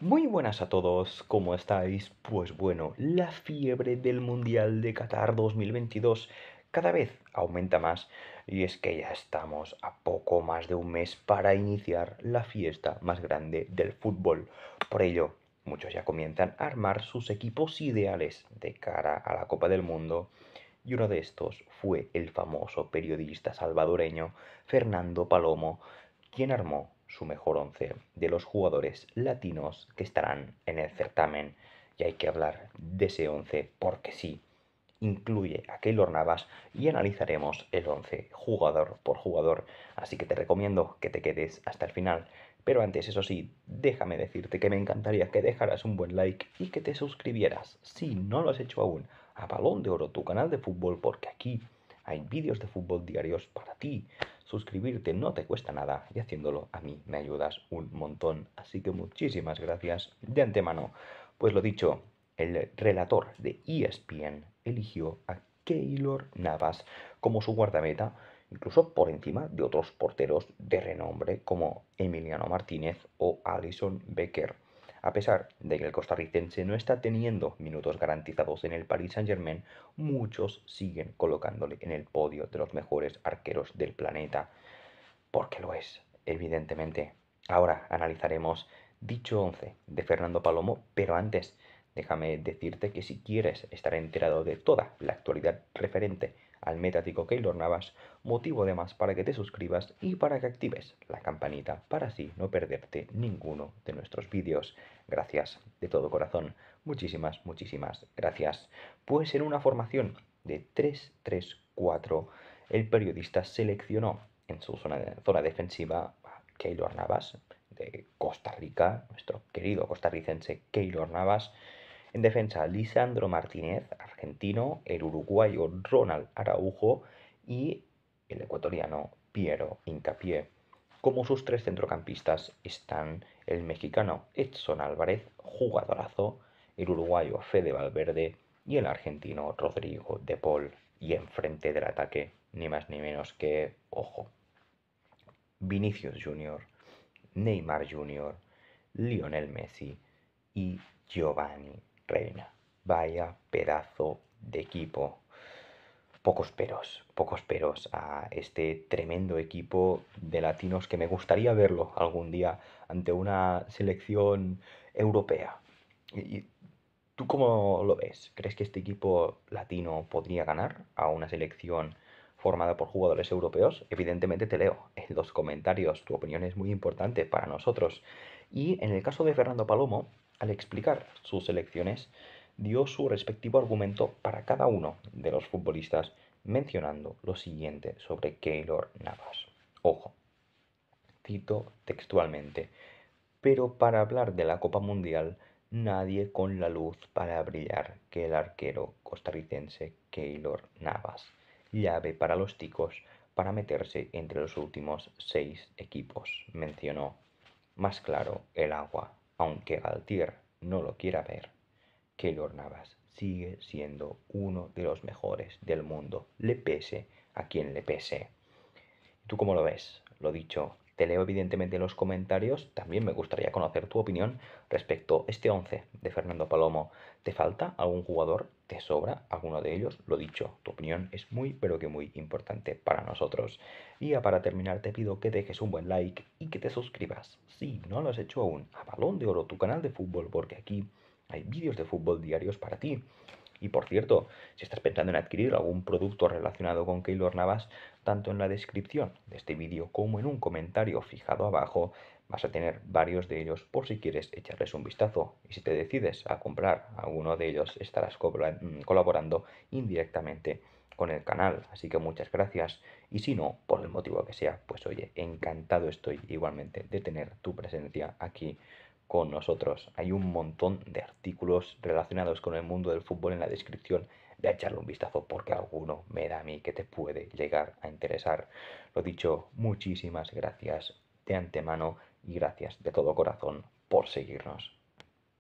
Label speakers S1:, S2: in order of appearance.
S1: Muy buenas a todos, ¿cómo estáis? Pues bueno, la fiebre del Mundial de Qatar 2022 cada vez aumenta más y es que ya estamos a poco más de un mes para iniciar la fiesta más grande del fútbol. Por ello, muchos ya comienzan a armar sus equipos ideales de cara a la Copa del Mundo y uno de estos fue el famoso periodista salvadoreño Fernando Palomo, quien armó su mejor once de los jugadores latinos que estarán en el certamen. Y hay que hablar de ese once porque sí, incluye a Keylor Navas y analizaremos el once jugador por jugador, así que te recomiendo que te quedes hasta el final. Pero antes, eso sí, déjame decirte que me encantaría que dejaras un buen like y que te suscribieras, si no lo has hecho aún, a Balón de Oro, tu canal de fútbol, porque aquí hay vídeos de fútbol diarios para ti. Suscribirte no te cuesta nada y haciéndolo a mí me ayudas un montón. Así que muchísimas gracias de antemano. Pues lo dicho, el relator de ESPN eligió a Keylor Navas como su guardameta, incluso por encima de otros porteros de renombre como Emiliano Martínez o Alison Becker. A pesar de que el costarricense no está teniendo minutos garantizados en el Paris Saint-Germain, muchos siguen colocándole en el podio de los mejores arqueros del planeta, porque lo es, evidentemente. Ahora analizaremos dicho 11 de Fernando Palomo, pero antes Déjame decirte que si quieres estar enterado de toda la actualidad referente al metático Keylor Navas, motivo además para que te suscribas y para que actives la campanita para así no perderte ninguno de nuestros vídeos. Gracias de todo corazón, muchísimas, muchísimas gracias. Pues en una formación de 3-3-4, el periodista seleccionó en su zona, zona defensiva a Keylor Navas, de Costa Rica, nuestro querido costarricense Keylor Navas, en defensa, Lisandro Martínez, argentino, el uruguayo Ronald Araujo y el ecuatoriano Piero Incapié. Como sus tres centrocampistas están el mexicano Edson Álvarez, jugadorazo, el uruguayo Fede Valverde y el argentino Rodrigo de Paul. Y enfrente del ataque, ni más ni menos que, ojo, Vinicius Jr., Neymar Jr., Lionel Messi y Giovanni reina. Vaya pedazo de equipo. Pocos peros, pocos peros a este tremendo equipo de latinos que me gustaría verlo algún día ante una selección europea. ¿Y tú cómo lo ves? ¿Crees que este equipo latino podría ganar a una selección formada por jugadores europeos? Evidentemente te leo en los comentarios, tu opinión es muy importante para nosotros. Y en el caso de Fernando Palomo, al explicar sus elecciones, dio su respectivo argumento para cada uno de los futbolistas, mencionando lo siguiente sobre Keylor Navas. Ojo, cito textualmente, pero para hablar de la Copa Mundial, nadie con la luz para brillar que el arquero costarricense Keylor Navas, llave para los ticos para meterse entre los últimos seis equipos, mencionó. Más claro el agua, aunque Galtier no lo quiera ver, Keylor Navas sigue siendo uno de los mejores del mundo, le pese a quien le pese. ¿Tú cómo lo ves? Lo dicho, te leo evidentemente en los comentarios. También me gustaría conocer tu opinión respecto a este 11 de Fernando Palomo. ¿Te falta algún jugador? ¿Te sobra alguno de ellos? Lo dicho, tu opinión es muy pero que muy importante para nosotros. Y ya para terminar te pido que dejes un buen like y que te suscribas. Si no lo has hecho aún, a Balón de Oro, tu canal de fútbol, porque aquí hay vídeos de fútbol diarios para ti. Y por cierto, si estás pensando en adquirir algún producto relacionado con Keylor Navas, tanto en la descripción de este vídeo como en un comentario fijado abajo, vas a tener varios de ellos por si quieres echarles un vistazo. Y si te decides a comprar alguno de ellos, estarás mm, colaborando indirectamente con el canal. Así que muchas gracias. Y si no, por el motivo que sea, pues oye, encantado estoy igualmente de tener tu presencia aquí con nosotros. Hay un montón de artículos relacionados con el mundo del fútbol en la descripción. de echarle un vistazo porque alguno me da a mí que te puede llegar a interesar. Lo dicho, muchísimas gracias de antemano y gracias de todo corazón por seguirnos.